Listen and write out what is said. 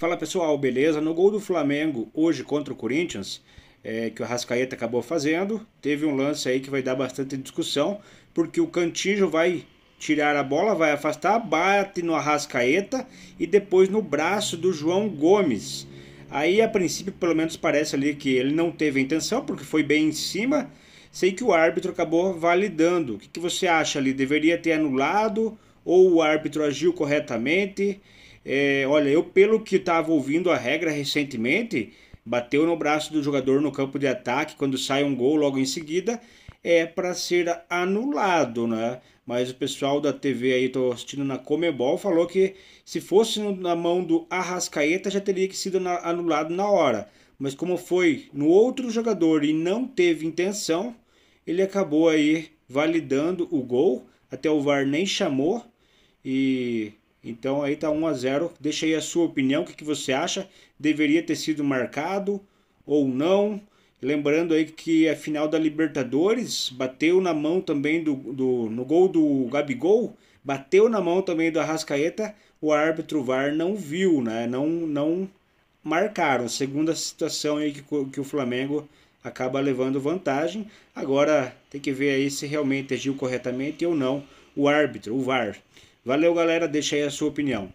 Fala pessoal, beleza? No gol do Flamengo hoje contra o Corinthians, é, que o Rascaeta acabou fazendo, teve um lance aí que vai dar bastante discussão, porque o Cantijo vai tirar a bola, vai afastar, bate no Arrascaeta e depois no braço do João Gomes. Aí a princípio, pelo menos parece ali que ele não teve a intenção, porque foi bem em cima. Sei que o árbitro acabou validando. O que, que você acha ali? Deveria ter anulado ou o árbitro agiu corretamente. É, olha, eu pelo que estava ouvindo a regra recentemente, bateu no braço do jogador no campo de ataque quando sai um gol logo em seguida, é para ser anulado, né? Mas o pessoal da TV aí, tô assistindo na Comebol, falou que se fosse na mão do Arrascaeta já teria que sido na, anulado na hora. Mas como foi no outro jogador e não teve intenção, ele acabou aí validando o gol, até o VAR nem chamou. E então aí tá 1 a 0. Deixa aí a sua opinião, o que, que você acha? Deveria ter sido marcado ou não? Lembrando aí que a é final da Libertadores bateu na mão também do, do no gol do Gabigol, bateu na mão também do Arrascaeta, o árbitro VAR não viu, né? Não não marcaram. Segunda situação aí que, que o Flamengo acaba levando vantagem. Agora tem que ver aí se realmente agiu corretamente ou não o árbitro, o VAR. Valeu, galera, deixa aí a sua opinião.